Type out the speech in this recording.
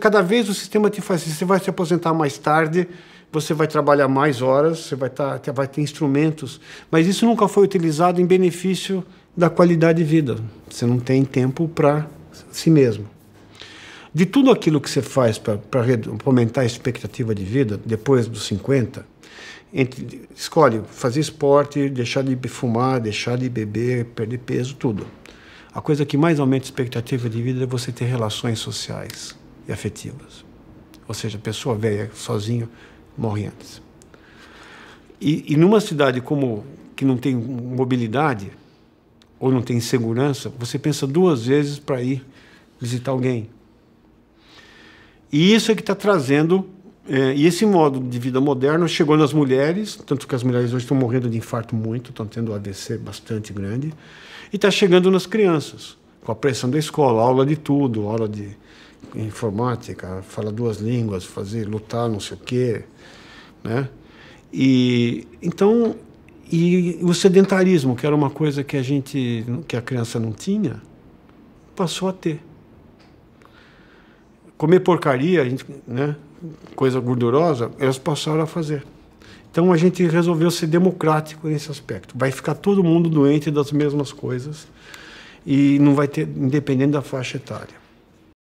Cada vez o sistema te faz, você vai se aposentar mais tarde, você vai trabalhar mais horas, você vai, tá, vai ter instrumentos, mas isso nunca foi utilizado em benefício da qualidade de vida. Você não tem tempo para si mesmo. De tudo aquilo que você faz para aumentar a expectativa de vida depois dos 50, entre, escolhe fazer esporte, deixar de fumar, deixar de beber, perder peso, tudo. A coisa que mais aumenta a expectativa de vida é você ter relações sociais e afetivas. Ou seja, pessoa velha, sozinha, morre antes. E, e numa cidade como que não tem mobilidade ou não tem segurança, você pensa duas vezes para ir visitar alguém. E isso é que está trazendo. É, e esse modo de vida moderno chegou nas mulheres, tanto que as mulheres hoje estão morrendo de infarto muito, estão tendo AVC bastante grande, e está chegando nas crianças, com a pressão da escola, aula de tudo, aula de informática, falar duas línguas, fazer lutar, não sei o quê, né? E então e o sedentarismo, que era uma coisa que a gente que a criança não tinha, passou a ter. Comer porcaria, gente, né? Coisa gordurosa, elas passaram a fazer. Então a gente resolveu ser democrático nesse aspecto. Vai ficar todo mundo doente das mesmas coisas e não vai ter, independente da faixa etária.